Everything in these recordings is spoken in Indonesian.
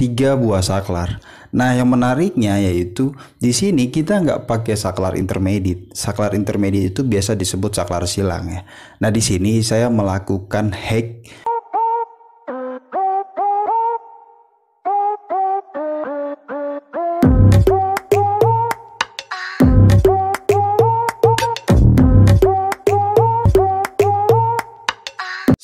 tiga buah saklar. Nah, yang menariknya yaitu di sini kita nggak pakai saklar intermediate. Saklar intermediate itu biasa disebut saklar silang ya. Nah, di sini saya melakukan hack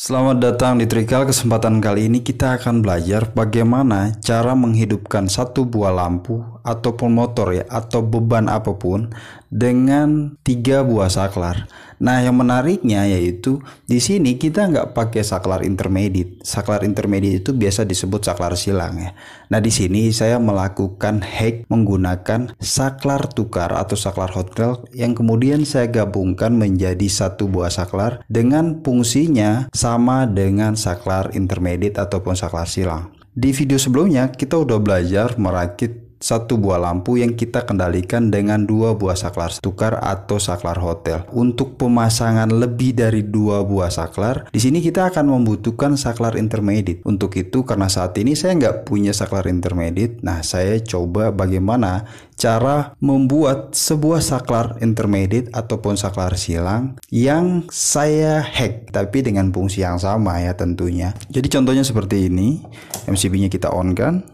Selamat datang di Trikal. Kesempatan kali ini kita akan belajar bagaimana cara menghidupkan satu buah lampu ataupun motor ya atau beban apapun dengan tiga buah saklar. Nah yang menariknya yaitu di sini kita nggak pakai saklar intermediate. Saklar intermediate itu biasa disebut saklar silang ya. Nah di sini saya melakukan hack menggunakan saklar tukar atau saklar hotel yang kemudian saya gabungkan menjadi satu buah saklar dengan fungsinya sama dengan saklar intermediate ataupun saklar silang. Di video sebelumnya kita udah belajar merakit satu buah lampu yang kita kendalikan dengan dua buah saklar tukar atau saklar hotel. Untuk pemasangan lebih dari dua buah saklar, di sini kita akan membutuhkan saklar intermediate. Untuk itu karena saat ini saya nggak punya saklar intermediate, nah saya coba bagaimana cara membuat sebuah saklar intermediate ataupun saklar silang yang saya hack tapi dengan fungsi yang sama ya tentunya. Jadi contohnya seperti ini, MCB-nya kita on kan,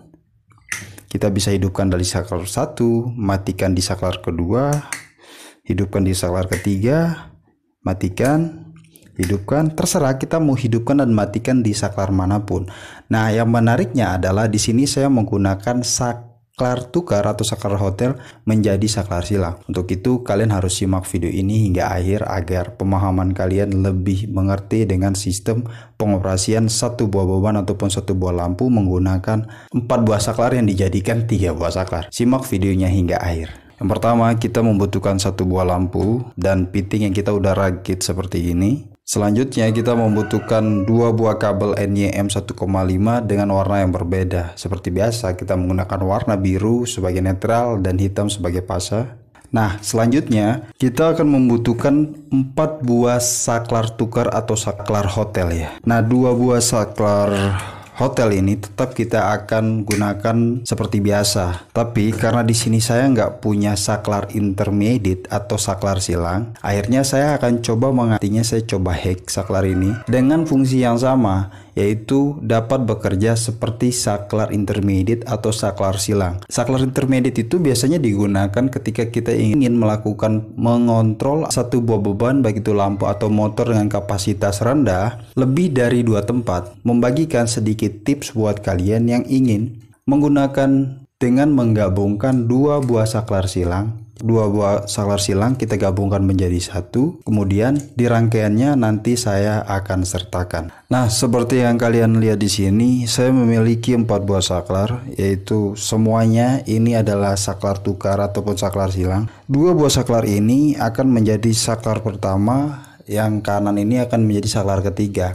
kita bisa hidupkan dari saklar satu, matikan di saklar kedua, hidupkan di saklar ketiga, matikan, hidupkan. Terserah kita mau hidupkan dan matikan di saklar manapun. Nah, yang menariknya adalah di sini saya menggunakan sak saklar tukar atau saklar hotel menjadi saklar silang. Untuk itu kalian harus simak video ini hingga akhir agar pemahaman kalian lebih mengerti dengan sistem pengoperasian satu buah beban ataupun satu buah lampu menggunakan empat buah saklar yang dijadikan tiga buah saklar. Simak videonya hingga akhir. Yang pertama kita membutuhkan satu buah lampu dan piting yang kita udah rakit seperti ini Selanjutnya kita membutuhkan dua buah kabel NYM 1,5 dengan warna yang berbeda. Seperti biasa kita menggunakan warna biru sebagai netral dan hitam sebagai pasa. Nah, selanjutnya kita akan membutuhkan empat buah saklar tukar atau saklar hotel ya. Nah, dua buah saklar hotel ini tetap kita akan gunakan seperti biasa. Tapi karena di sini saya nggak punya saklar intermediate atau saklar silang, akhirnya saya akan coba mengatinya saya coba hack saklar ini dengan fungsi yang sama yaitu dapat bekerja seperti saklar intermediate atau saklar silang. Saklar intermediate itu biasanya digunakan ketika kita ingin melakukan mengontrol satu buah beban baik itu lampu atau motor dengan kapasitas rendah lebih dari dua tempat. Membagikan sedikit tips buat kalian yang ingin menggunakan dengan menggabungkan dua buah saklar silang dua buah saklar silang kita gabungkan menjadi satu kemudian di rangkaiannya nanti saya akan sertakan nah seperti yang kalian lihat di sini saya memiliki empat buah saklar yaitu semuanya ini adalah saklar tukar ataupun saklar silang dua buah saklar ini akan menjadi saklar pertama yang kanan ini akan menjadi saklar ketiga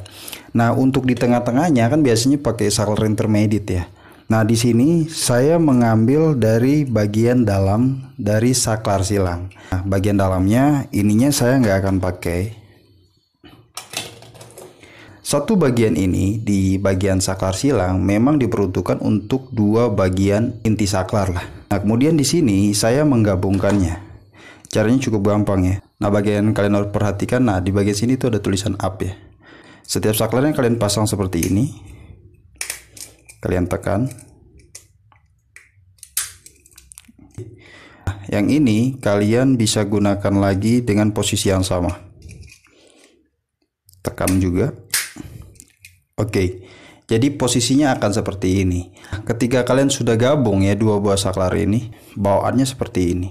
nah untuk di tengah-tengahnya kan biasanya pakai saklar intermediate ya Nah, di sini saya mengambil dari bagian dalam dari saklar silang. Nah, bagian dalamnya ininya saya nggak akan pakai. Satu bagian ini di bagian saklar silang memang diperuntukkan untuk dua bagian inti saklar lah. Nah, kemudian di sini saya menggabungkannya. Caranya cukup gampang ya. Nah, bagian kalian harus perhatikan, nah di bagian sini itu ada tulisan up ya. Setiap saklarnya kalian pasang seperti ini kalian tekan yang ini kalian bisa gunakan lagi dengan posisi yang sama tekan juga oke jadi posisinya akan seperti ini ketika kalian sudah gabung ya dua buah saklar ini bawaannya seperti ini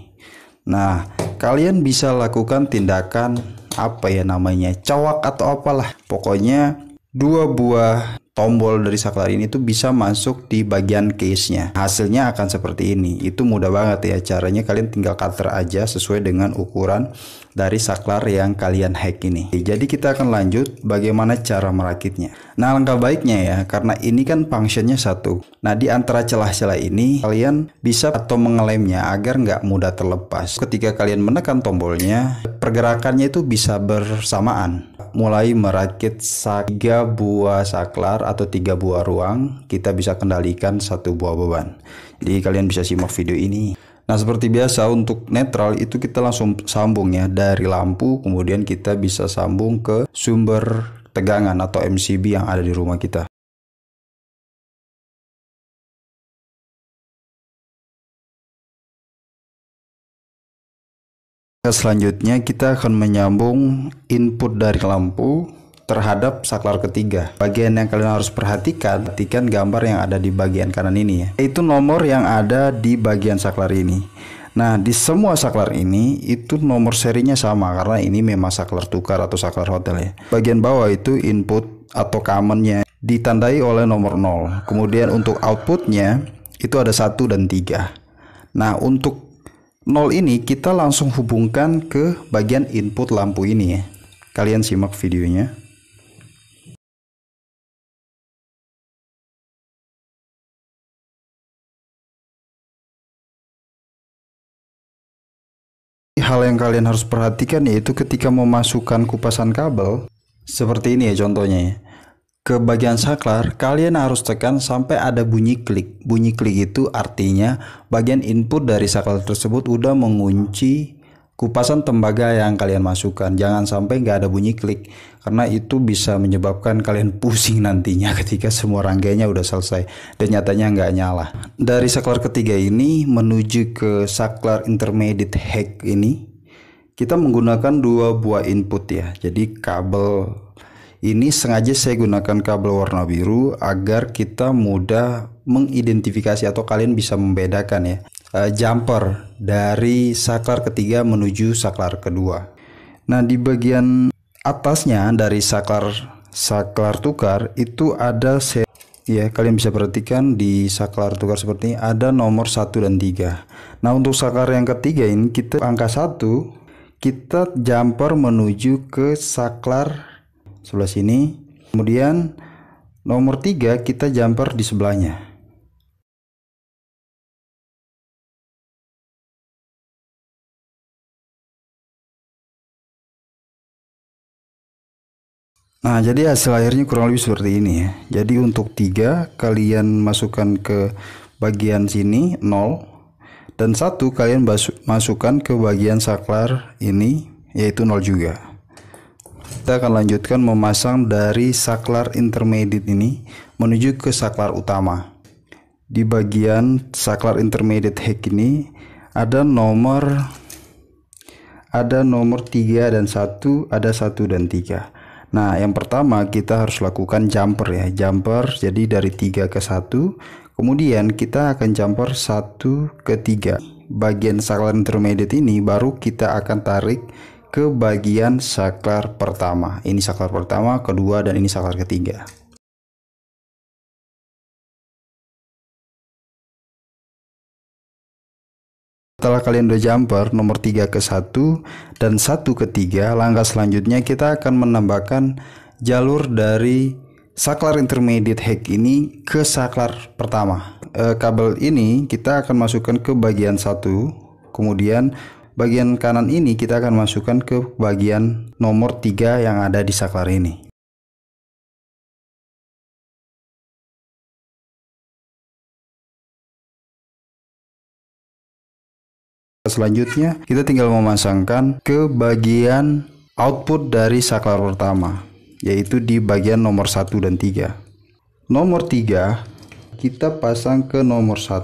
nah kalian bisa lakukan tindakan apa ya namanya cawak atau apalah pokoknya dua buah tombol dari saklar ini tuh bisa masuk di bagian case-nya. Hasilnya akan seperti ini. Itu mudah banget ya caranya kalian tinggal cutter aja sesuai dengan ukuran dari saklar yang kalian hack ini. Jadi kita akan lanjut bagaimana cara merakitnya. Nah langkah baiknya ya, karena ini kan functionnya satu. Nah di antara celah-celah ini, kalian bisa atau mengelemnya agar nggak mudah terlepas. Ketika kalian menekan tombolnya, pergerakannya itu bisa bersamaan. Mulai merakit tiga buah saklar atau tiga buah ruang, kita bisa kendalikan satu buah beban. Jadi kalian bisa simak video ini. Nah seperti biasa untuk netral itu kita langsung sambung ya dari lampu kemudian kita bisa sambung ke sumber tegangan atau MCB yang ada di rumah kita. Nah, selanjutnya kita akan menyambung input dari lampu terhadap saklar ketiga. Bagian yang kalian harus perhatikan, perhatikan gambar yang ada di bagian kanan ini ya. Itu nomor yang ada di bagian saklar ini. Nah, di semua saklar ini itu nomor serinya sama karena ini memang saklar tukar atau saklar hotel ya. Bagian bawah itu input atau commonnya ditandai oleh nomor 0. Kemudian untuk outputnya itu ada satu dan tiga. Nah, untuk 0 ini kita langsung hubungkan ke bagian input lampu ini ya. Kalian simak videonya. hal yang kalian harus perhatikan yaitu ketika memasukkan kupasan kabel seperti ini ya contohnya ya. ke bagian saklar kalian harus tekan sampai ada bunyi klik bunyi klik itu artinya bagian input dari saklar tersebut udah mengunci kupasan tembaga yang kalian masukkan. Jangan sampai nggak ada bunyi klik, karena itu bisa menyebabkan kalian pusing nantinya ketika semua rangkaiannya udah selesai dan nyatanya nggak nyala. Dari saklar ketiga ini menuju ke saklar intermediate hack ini, kita menggunakan dua buah input ya. Jadi kabel ini sengaja saya gunakan kabel warna biru agar kita mudah mengidentifikasi atau kalian bisa membedakan ya. Eh, jumper dari saklar ketiga menuju saklar kedua. Nah, di bagian atasnya dari saklar saklar tukar itu ada se, ya kalian bisa perhatikan di saklar tukar seperti ini ada nomor 1 dan 3 nah untuk saklar yang ketiga ini kita angka 1 kita jumper menuju ke saklar sebelah sini kemudian nomor 3 kita jumper di sebelahnya Nah, jadi hasil akhirnya kurang lebih seperti ini ya. Jadi untuk 3 kalian masukkan ke bagian sini 0 dan 1 kalian masukkan ke bagian saklar ini yaitu 0 juga. Kita akan lanjutkan memasang dari saklar intermediate ini menuju ke saklar utama. Di bagian saklar intermediate hack ini ada nomor ada nomor 3 dan 1, ada 1 dan 3. Nah, yang pertama kita harus lakukan jumper ya. Jumper jadi dari 3 ke 1. Kemudian kita akan jumper 1 ke 3. Bagian saklar intermediate ini baru kita akan tarik ke bagian saklar pertama. Ini saklar pertama, kedua, dan ini saklar ketiga. Setelah kalian udah jumper nomor 3 ke 1 dan 1 ke 3, langkah selanjutnya kita akan menambahkan jalur dari saklar intermediate hack ini ke saklar pertama. E, kabel ini kita akan masukkan ke bagian satu, kemudian bagian kanan ini kita akan masukkan ke bagian nomor 3 yang ada di saklar ini. selanjutnya kita tinggal memasangkan ke bagian output dari saklar pertama yaitu di bagian nomor 1 dan 3 nomor 3 kita pasang ke nomor 1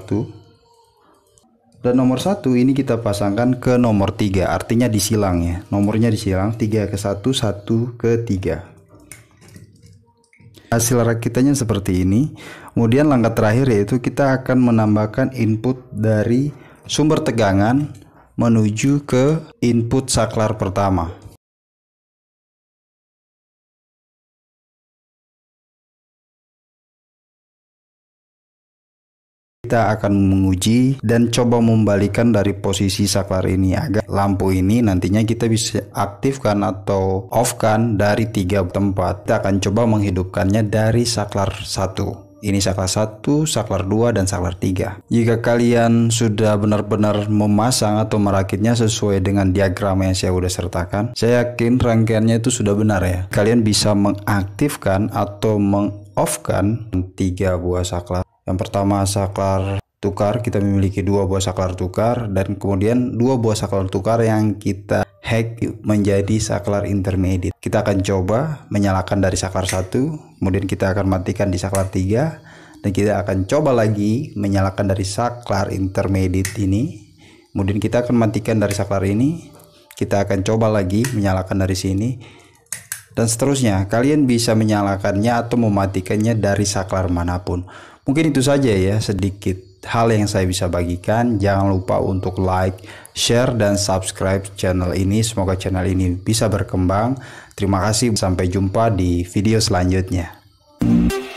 dan nomor 1 ini kita pasangkan ke nomor 3 artinya disilang ya nomornya disilang 3 ke 1 1 ke 3 hasil rakitannya seperti ini kemudian langkah terakhir yaitu kita akan menambahkan input dari sumber tegangan menuju ke input saklar pertama. Kita akan menguji dan coba membalikan dari posisi saklar ini agar lampu ini nantinya kita bisa aktifkan atau offkan dari tiga tempat. Kita akan coba menghidupkannya dari saklar satu. Ini saklar 1, saklar 2, dan saklar 3. Jika kalian sudah benar-benar memasang atau merakitnya sesuai dengan diagram yang saya sudah sertakan, saya yakin rangkaiannya itu sudah benar ya. Kalian bisa mengaktifkan atau meng-off kan tiga buah saklar yang pertama saklar tukar kita memiliki dua buah saklar tukar dan kemudian dua buah saklar tukar yang kita hack menjadi saklar intermediate kita akan coba menyalakan dari saklar satu, kemudian kita akan matikan di saklar tiga dan kita akan coba lagi menyalakan dari saklar intermediate ini kemudian kita akan matikan dari saklar ini kita akan coba lagi menyalakan dari sini dan seterusnya kalian bisa menyalakannya atau mematikannya dari saklar manapun mungkin itu saja ya sedikit hal yang saya bisa bagikan. Jangan lupa untuk like, share, dan subscribe channel ini. Semoga channel ini bisa berkembang. Terima kasih, sampai jumpa di video selanjutnya.